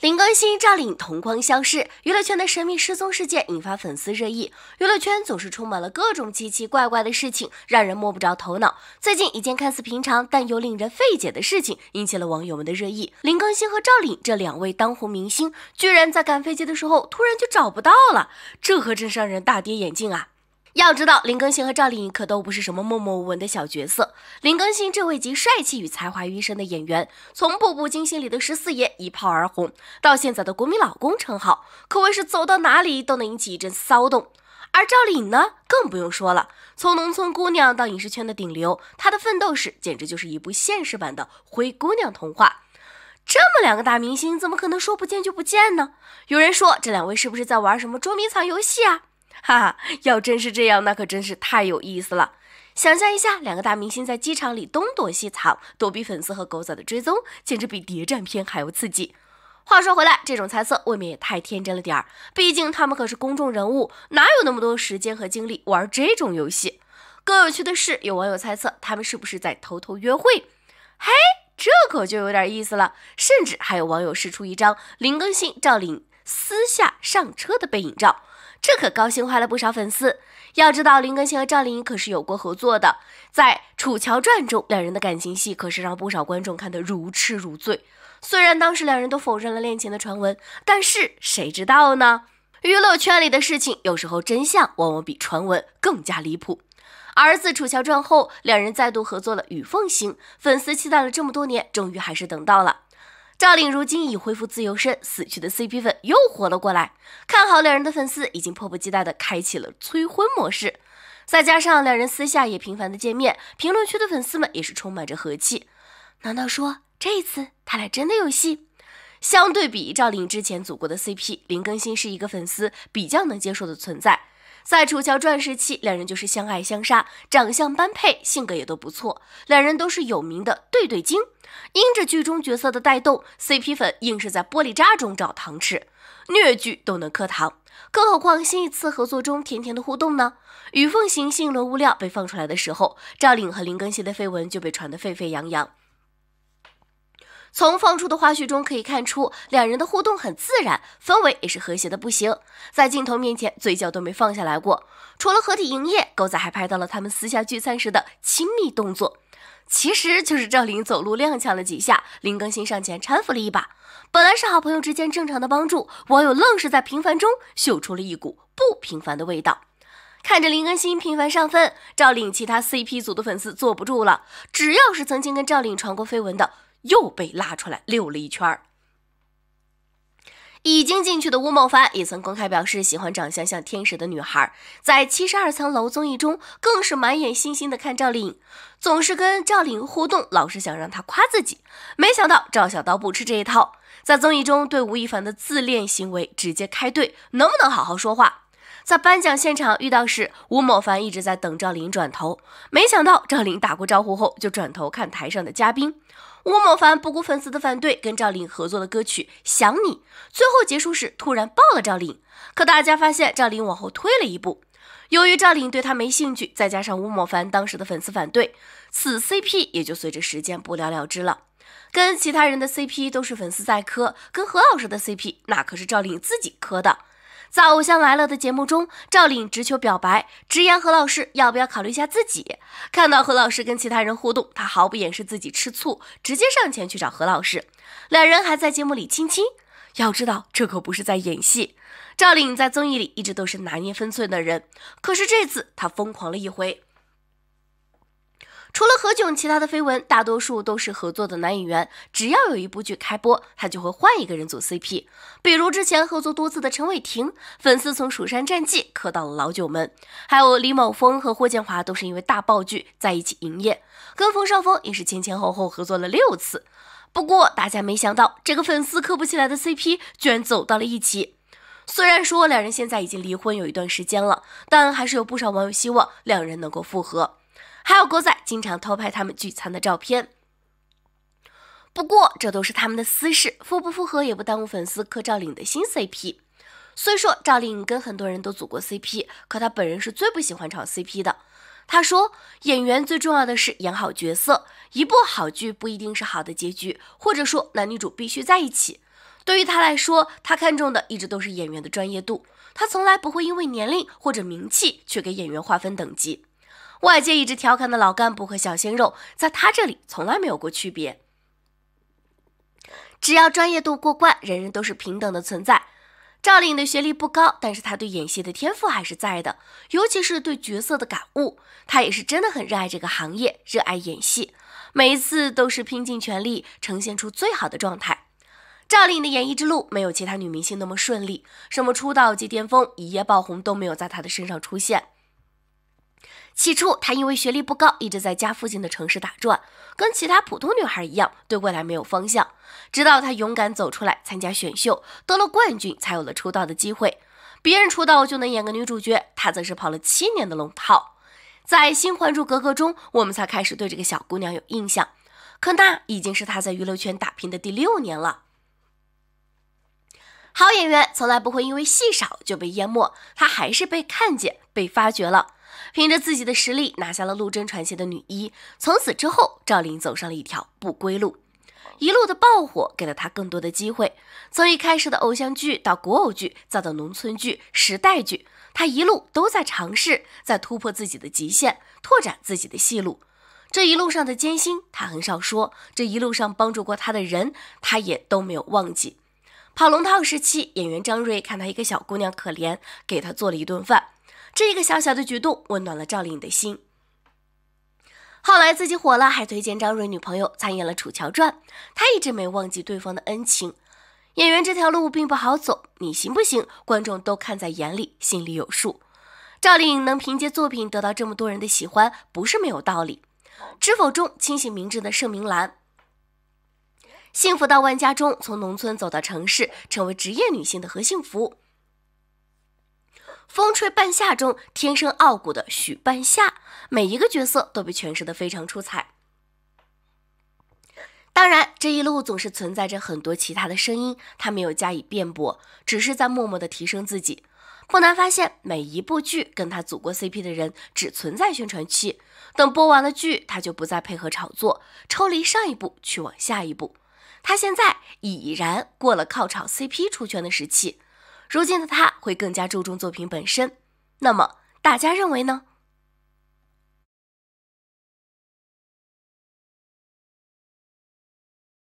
林更新、赵丽颖同框消失，娱乐圈的神秘失踪事件引发粉丝热议。娱乐圈总是充满了各种奇奇怪怪的事情，让人摸不着头脑。最近一件看似平常，但又令人费解的事情引起了网友们的热议：林更新和赵丽颖这两位当红明星，居然在赶飞机的时候突然就找不到了，这可真让人大跌眼镜啊！要知道，林更新和赵丽颖可都不是什么默默无闻的小角色。林更新这位集帅气与才华于一身的演员，从《步步惊心》里的十四爷一炮而红，到现在的国民老公称号，可谓是走到哪里都能引起一阵骚动。而赵丽颖呢，更不用说了，从农村姑娘到影视圈的顶流，她的奋斗史简直就是一部现实版的《灰姑娘童话》。这么两个大明星，怎么可能说不见就不见呢？有人说，这两位是不是在玩什么捉迷藏游戏啊？哈哈，要真是这样，那可真是太有意思了。想象一下，两个大明星在机场里东躲西藏，躲避粉丝和狗仔的追踪，简直比谍战片还要刺激。话说回来，这种猜测未免也太天真了点儿。毕竟他们可是公众人物，哪有那么多时间和精力玩这种游戏？更有趣的是，有网友猜测他们是不是在偷偷约会？嘿，这可就有点意思了。甚至还有网友试出一张林更新、赵丽颖私下上车的背影照。这可高兴坏了不少粉丝。要知道，林更新和赵丽颖可是有过合作的，在《楚乔传》中，两人的感情戏可是让不少观众看得如痴如醉。虽然当时两人都否认了恋情的传闻，但是谁知道呢？娱乐圈里的事情，有时候真相往往比传闻更加离谱。儿子《楚乔传》后，两人再度合作了《与凤行》，粉丝期待了这么多年，终于还是等到了。赵丽如今已恢复自由身，死去的 CP 粉又活了过来，看好两人的粉丝已经迫不及待的开启了催婚模式。再加上两人私下也频繁的见面，评论区的粉丝们也是充满着和气。难道说这一次他俩真的有戏？相对比赵丽颖之前组过的 CP 林更新是一个粉丝比较能接受的存在。在《楚乔传》时期，两人就是相爱相杀，长相般配，性格也都不错。两人都是有名的对对精，因着剧中角色的带动，CP 粉硬是在玻璃渣中找糖吃，虐剧都能嗑糖，更何况新一次合作中甜甜的互动呢？《与凤行》性罗物料被放出来的时候，赵丽和林更新的绯闻就被传得沸沸扬扬。从放出的花絮中可以看出，两人的互动很自然，氛围也是和谐的不行。在镜头面前，嘴角都没放下来过。除了合体营业，狗仔还拍到了他们私下聚餐时的亲密动作。其实就是赵丽走路踉跄了几下，林更新上前搀扶了一把。本来是好朋友之间正常的帮助，网友愣是在平凡中嗅出了一股不平凡的味道。看着林更新频繁上分，赵丽其他 CP 组的粉丝坐不住了。只要是曾经跟赵丽传过绯闻的。又被拉出来溜了一圈儿。已经进去的吴某凡也曾公开表示喜欢长相像天使的女孩，在七十二层楼综艺中更是满眼星星的看赵丽颖，总是跟赵丽颖互动，老是想让她夸自己。没想到赵小刀不吃这一套，在综艺中对吴亦凡的自恋行为直接开怼，能不能好好说话？在颁奖现场遇到时，吴某凡一直在等赵丽颖转头，没想到赵丽颖打过招呼后就转头看台上的嘉宾。吴某凡不顾粉丝的反对，跟赵丽颖合作的歌曲《想你》，最后结束时突然抱了赵丽颖，可大家发现赵丽颖往后退了一步。由于赵丽颖对他没兴趣，再加上吴某凡当时的粉丝反对，此 CP 也就随着时间不了了之了。跟其他人的 CP 都是粉丝在磕，跟何老师的 CP 那可是赵丽颖自己磕的。在《偶像来了》的节目中，赵丽颖直求表白，直言何老师要不要考虑一下自己。看到何老师跟其他人互动，她毫不掩饰自己吃醋，直接上前去找何老师。两人还在节目里亲亲，要知道这可不是在演戏。赵丽颖在综艺里一直都是拿捏分寸的人，可是这次她疯狂了一回。除了何炅，其他的绯闻大多数都是合作的男演员。只要有一部剧开播，他就会换一个人组 CP。比如之前合作多次的陈伟霆，粉丝从《蜀山战纪》磕到了《老九门》，还有李某峰和霍建华都是因为大爆剧在一起营业。跟冯绍峰也是前前后后合作了六次。不过大家没想到，这个粉丝磕不起来的 CP 居然走到了一起。虽然说两人现在已经离婚有一段时间了，但还是有不少网友希望两人能够复合。还有狗仔经常偷拍他们聚餐的照片，不过这都是他们的私事，复不复合也不耽误粉丝磕赵丽颖的新 CP。虽说赵丽颖跟很多人都组过 CP，可她本人是最不喜欢炒 CP 的。她说：“演员最重要的是演好角色，一部好剧不一定是好的结局，或者说男女主必须在一起。对于她来说，她看中的一直都是演员的专业度，她从来不会因为年龄或者名气去给演员划分等级。”外界一直调侃的老干部和小鲜肉，在他这里从来没有过区别。只要专业度过关，人人都是平等的存在。赵丽颖的学历不高，但是她对演戏的天赋还是在的，尤其是对角色的感悟，她也是真的很热爱这个行业，热爱演戏，每一次都是拼尽全力，呈现出最好的状态。赵丽颖的演艺之路没有其他女明星那么顺利，什么出道即巅峰、一夜爆红都没有在她的身上出现。起初，她因为学历不高，一直在家附近的城市打转，跟其他普通女孩一样，对未来没有方向。直到她勇敢走出来参加选秀，得了冠军，才有了出道的机会。别人出道就能演个女主角，她则是跑了七年的龙套。在《新还珠格格》中，我们才开始对这个小姑娘有印象，可那已经是她在娱乐圈打拼的第六年了。好演员从来不会因为戏少就被淹没，她还是被看见、被发掘了。凭着自己的实力拿下了《陆贞传奇》的女一，从此之后，赵丽走上了一条不归路。一路的爆火给了她更多的机会，从一开始的偶像剧到古偶剧，再到农村剧、时代剧，她一路都在尝试，在突破自己的极限，拓展自己的戏路。这一路上的艰辛，她很少说；这一路上帮助过她的人，她也都没有忘记。跑龙套时期，演员张瑞看到一个小姑娘可怜，给她做了一顿饭。这一个小小的举动温暖了赵丽颖的心。后来自己火了，还推荐张睿女朋友参演了《楚乔传》，她一直没忘记对方的恩情。演员这条路并不好走，你行不行？观众都看在眼里，心里有数。赵丽颖能凭借作品得到这么多人的喜欢，不是没有道理。《知否》中清醒明智的盛明兰，《幸福到万家》中从农村走到城市，成为职业女性的何幸福。《风吹半夏》中天生傲骨的许半夏，每一个角色都被诠释的非常出彩。当然，这一路总是存在着很多其他的声音，他没有加以辩驳，只是在默默的提升自己。不难发现，每一部剧跟他组过 CP 的人，只存在宣传期，等播完了剧，他就不再配合炒作，抽离上一部去往下一部。他现在已然过了靠炒 CP 出圈的时期。如今的他会更加注重作品本身，那么大家认为呢？